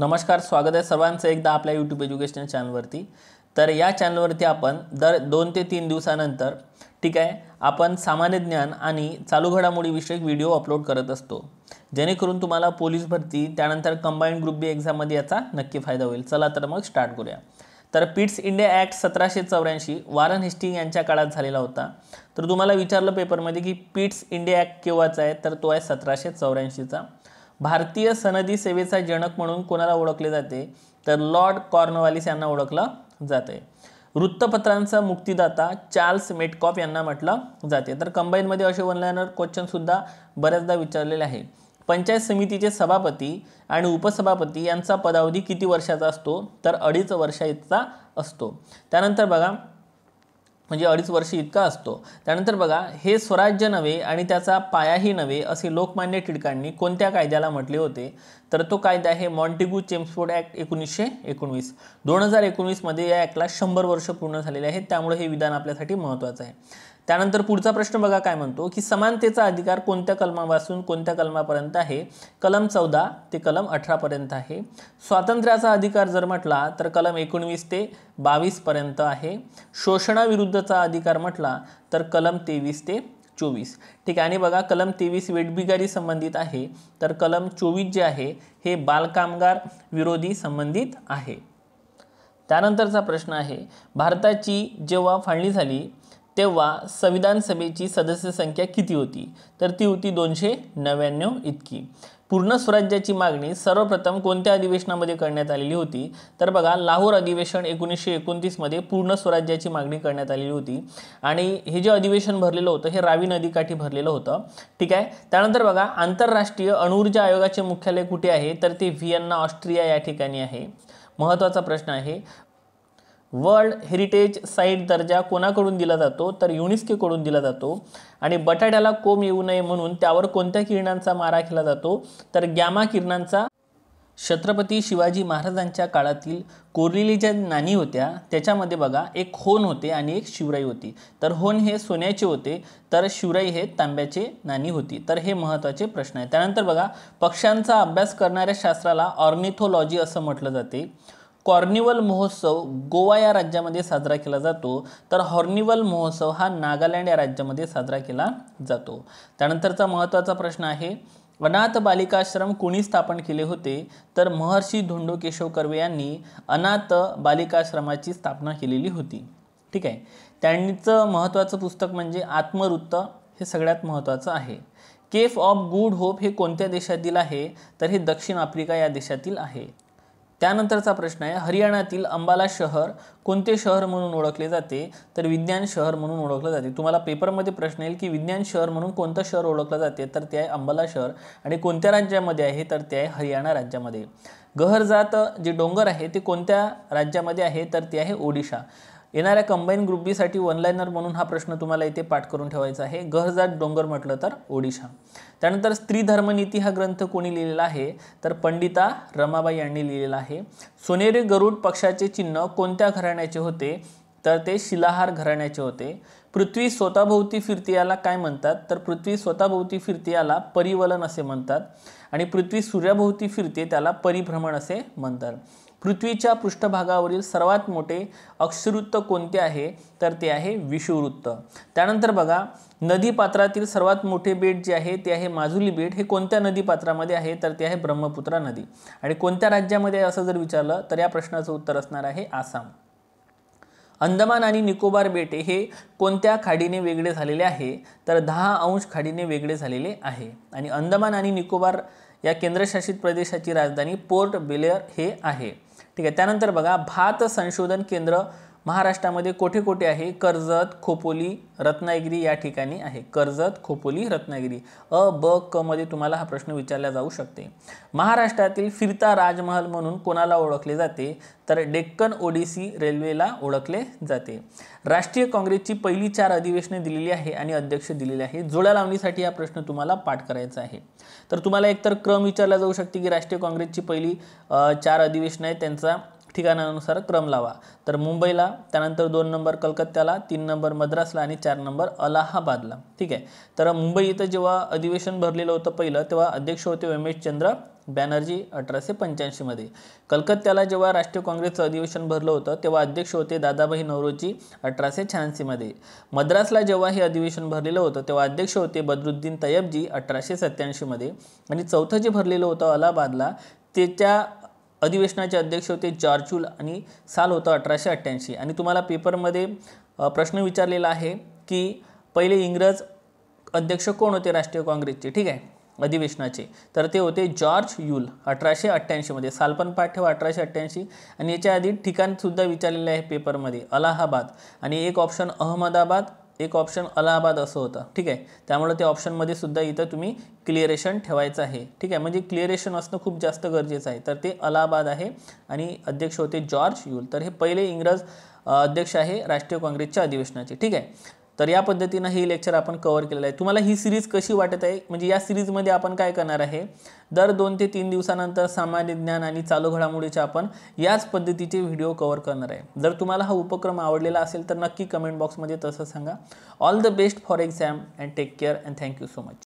नमस्कार स्वागत आहे सर्वांचं एकदा आपल्या यूट्यूब एज्युकेशन चॅनलवरती तर या चॅनलवरती आपण दर दोन ते तीन दिवसानंतर ठीक आहे आपण सामान्य ज्ञान आणि चालू घडामोडीविषयक व्हिडिओ अपलोड करत असतो जेणेकरून तुम्हाला पोलीस भरती त्यानंतर कंबाईंड ग्रुप बी एक्झाममध्ये याचा नक्की फायदा होईल चला तर मग स्टार्ट करूया तर पिट्स इंडिया ॲक्ट सतराशे चौऱ्याऐंशी वारन हिस्टिंग यांच्या काळात झालेला होता तर तुम्हाला विचारलं पेपरमध्ये की पिट्स इंडिया ॲक्ट केव्हाचा आहे तर तो आहे सतराशे चौऱ्याऐंशीचा भारतीय सनदी सेवेचा जनक म्हणून कोणाला ओळखले जाते तर लॉर्ड कॉर्नवालिस यांना ओळखलं जाते वृत्तपत्रांचा मुक्तीदाता चार्ल्स मेटकॉप यांना म्हटलं जाते तर कंबाईनमध्ये असे वनलायनर क्वेश्चनसुद्धा बऱ्याचदा विचारलेले आहे पंचायत समितीचे सभापती आणि उपसभापती यांचा पदावधी किती वर्षाचा असतो तर अडीच वर्षाचा असतो त्यानंतर बघा म्हणजे अडीच वर्ष इतका असतो त्यानंतर बघा हे स्वराज्य नव्हे आणि त्याचा पायाही नव्हे असे लोकमान्य टिळकांनी कोणत्या कायद्याला म्हटले होते तर तो कायदा आहे मॉन्टिगू चेम्सफोर्ड ॲक्ट एकोणीसशे एकोणवीस दोन हजार एकोणीसमध्ये या ॲक्टला शंभर वर्ष पूर्ण झालेले आहेत त्यामुळे हे विधान आपल्यासाठी महत्त्वाचं आहे त्यानंतर पुढचा प्रश्न बघा काय म्हणतो की समानतेचा अधिकार कोणत्या कलमापासून कोणत्या कलमापर्यंत आहे कलम चौदा ते कलम अठरापर्यंत आहे स्वातंत्र्याचा अधिकार जर म्हटला तर कलम एकोणवीस ते बावीसपर्यंत आहे शोषणाविरुद्धचा अधिकार म्हटला तर कलम तेवीस ते चोवीस ठीक आहे आणि बघा कलम तेवीस वेटबिगारी संबंधित आहे तर कलम चोवीस जे आहे हे बालकामगार विरोधी संबंधित आहे त्यानंतरचा प्रश्न आहे भारताची जेव्हा फाळणी झाली तेव्हा संविधान सभेची सदस्य संख्या किती होती तर ती होती दोनशे नव्याण्णव इतकी पूर्ण स्वराज्याची मागणी सर्वप्रथम कोणत्या अधिवेशनामध्ये करण्यात आलेली होती तर बघा लाहोर अधिवेशन एकोणीसशे एकोणतीसमध्ये पूर्ण स्वराज्याची मागणी करण्यात आलेली होती आणि हे जे अधिवेशन भरलेलं होतं हे रावी नदीकाठी भरलेलं होतं ठीक आहे त्यानंतर बघा आंतरराष्ट्रीय अणुऊर्जा आयोगाचे मुख्यालय कुठे आहे तर ते व्हिएन्ना ऑस्ट्रिया या ठिकाणी आहे महत्त्वाचा प्रश्न आहे वर्ल्ड हेरिटेज साईट दर्जा कोणाकडून दिला जातो तर युनिस्केकडून दिला जातो आणि बटाट्याला कोंब येऊ नये म्हणून त्यावर कोणत्या किरणांचा मारा केला जातो तर गॅमा किरणांचा छत्रपती शिवाजी महाराजांच्या काळातील कोरलेली ज्या नाणी होत्या त्याच्यामध्ये बघा एक होन होते आणि एक शिवराई होती तर होन हे सोन्याचे होते तर शिवराई हे तांब्याचे नाणी होती तर हे महत्त्वाचे प्रश्न आहे त्यानंतर बघा पक्ष्यांचा अभ्यास करणाऱ्या शास्त्राला ऑर्निथोलॉजी असं म्हटलं जाते कॉर्निवल महोत्सव गोवा या राज्यामध्ये साजरा केला जातो तर हॉर्निवल महोत्सव हा नागालँड या राज्यामध्ये साजरा केला जातो त्यानंतरचा महत्त्वाचा प्रश्न आहे अनाथ बालिकाश्रम कोणी स्थापन केले होते तर महर्षी धोंडो केशव कर्वे यांनी अनाथ बालिकाश्रमाची स्थापना केलेली होती ठीक आहे त्यांचं महत्त्वाचं पुस्तक म्हणजे आत्मवृत्त हे सगळ्यात महत्त्वाचं आहे केफ ऑफ गुड होप हे कोणत्या देशातील आहे तर हे दक्षिण आफ्रिका या देशातील आहे त्यानंतरचा प्रश्न आहे हरियाणातील अंबाला शहर कोणते शहर म्हणून ओळखले जाते तर विज्ञान शहर म्हणून ओळखलं जाते तुम्हाला पेपरमध्ये प्रश्न येईल की विज्ञान शहर म्हणून कोणतं शहर ओळखलं जाते तर ते आहे अंबाला शहर आणि कोणत्या राज्यामध्ये आहे तर ते आहे हरियाणा राज्यामध्ये गहरजात जे डोंगर आहे ते कोणत्या राज्यामध्ये आहे तर ते आहे ओडिशा येणाऱ्या कंबाईन ग्रुप बीसाठी वनलायनर म्हणून हा प्रश्न तुम्हाला इथे पाठ करून ठेवायचा आहे गहजात डोंगर म्हटलं तर ओडिशा त्यानंतर स्त्री धर्मनीती हा ग्रंथ कोणी लिहिलेला आहे तर पंडिता रमाबाई यांनी लिहिलेला आहे सोनेरी गरुड पक्षाचे चिन्ह कोणत्या घराण्याचे होते तर ते शिलाहार घराण्याचे होते पृथ्वी स्वतःभोवती फिरती याला काय म्हणतात तर पृथ्वी स्वतःभोवती फिरती याला परिवलन असे म्हणतात आणि पृथ्वी सूर्याभोवती फिरते त्याला परिभ्रमण असे म्हणतात पृथ्वीच्या पृष्ठभागावरील सर्वात मोठे अक्षवृत्त कोणते आहे तर ते आहे विषुवृत्त त्यानंतर बघा नदीपात्रातील सर्वात मोठे बेट जे आहे ते आहे माजुली बेट हे कोणत्या नदीपात्रामध्ये आहे तर ते आहे ब्रह्मपुत्रा नदी आणि कोणत्या राज्यामध्ये असं जर विचारलं तर या प्रश्नाचं उत्तर असणार आहे आसाम अंदमान आणि निकोबार बेटे हे कोणत्या खाडीने वेगळे झालेले आहे तर दहा अंश खाडीने वेगळे झालेले आहे आणि अंदमान आणि निकोबार या केंद्रशासित प्रदेशाची राजधानी पोर्ट बेलेअर हे आहे ठीक आहे त्यानंतर बघा भात संशोधन केंद्र महाराष्ट्रामध्ये कोठे कोठे आहे कर्जत खोपोली रत्नागिरी या ठिकाणी आहे कर्जत खोपोली रत्नागिरी अ ब क मध्ये तुम्हाला हा प्रश्न विचारला जाऊ शकते महाराष्ट्रातील फिरता राजमहल म्हणून कोणाला ओळखले जाते तर डेक्कन ओडिसी रेल्वेला ओळखले जाते राष्ट्रीय काँग्रेसची पहिली चार अधिवेशने दिलेली आहे आणि अध्यक्ष दिलेले आहे जोड्या लावणीसाठी हा प्रश्न तुम्हाला पाठ करायचा आहे तर तुम्हाला एकतर क्रम विचारला जाऊ शकते की राष्ट्रीय काँग्रेसची पहिली चार अधिवेशनं आहे त्यांचा ठिकाणानुसार क्रम लावा तर मुंबईला त्यानंतर दोन नंबर कलकत्त्याला तीन नंबर मद्रासला आणि चार नंबर अलाहाबादला ठीक आहे तर मुंबई इथं जेव्हा अधिवेशन भरलेलं होतं पहिलं तेव्हा अध्यक्ष होते चंद्र बॅनर्जी अठराशे पंच्याऐंशीमध्ये कलकत्त्याला जेव्हा राष्ट्रीय काँग्रेसचं अधिवेशन भरलं होतं तेव्हा अध्यक्ष होते दादाभाई नवरोजी अठराशे शहाऐंशीमध्ये मद्रासला जेव्हा हे अधिवेशन भरलेलं होतं तेव्हा अध्यक्ष होते बदरुद्दीन तयबजी अठराशे सत्त्याऐंशीमध्ये आणि चौथं जे भरलेलं होतं अलाहाबादला त्याच्या अधिवेशनाचे अध्यक्ष होते यूल आणि साल होतं अठराशे अठ्ठ्याऐंशी आणि तुम्हाला पेपरमध्ये प्रश्न विचारलेला आहे की पहिले इंग्रज अध्यक्ष कोण होते राष्ट्रीय काँग्रेसचे ठीक आहे अधिवेशनाचे तर ते होते जॉर्ज यूल अठराशे अठ्ठ्याऐंशीमध्ये सालपण पाठ ठेवा अठराशे अठ्ठ्याऐंशी आणि याच्या आधी ठिकाणसुद्धा विचारलेले आहे पेपरमध्ये अलाहाबाद आणि एक ऑप्शन अहमदाबाद एक ऑप्शन अलाहाबाद असं होतं ठीक आहे त्यामुळे त्या ऑप्शनमध्ये सुद्धा इथं तुम्ही क्लिअरेशन ठेवायचं आहे ठीक आहे म्हणजे क्लिअरेशन असणं खूप जास्त गरजेचं आहे तर ते अलाहाबाद आहे आणि अध्यक्ष होते जॉर्ज यूल तर हे पहिले इंग्रज अध्यक्ष आहे राष्ट्रीय काँग्रेसच्या अधिवेशनाचे ठीक आहे तर या पद्धतीनं हे लेक्चर आपण कवर केलेलं आहे तुम्हाला ही सिरीज कशी वाटत आहे म्हणजे या सिरीजमध्ये आपण काय करणार आहे दर दोन ते तीन दिवसानंतर सामान्य ज्ञान आणि चालू घडामोडीचे आपण याच पद्धतीचे व्हिडिओ कवर करणार आहे जर तुम्हाला हा उपक्रम आवडलेला असेल तर नक्की कमेंट बॉक्समध्ये तसं सांगा all the best for exam and take care and thank you so much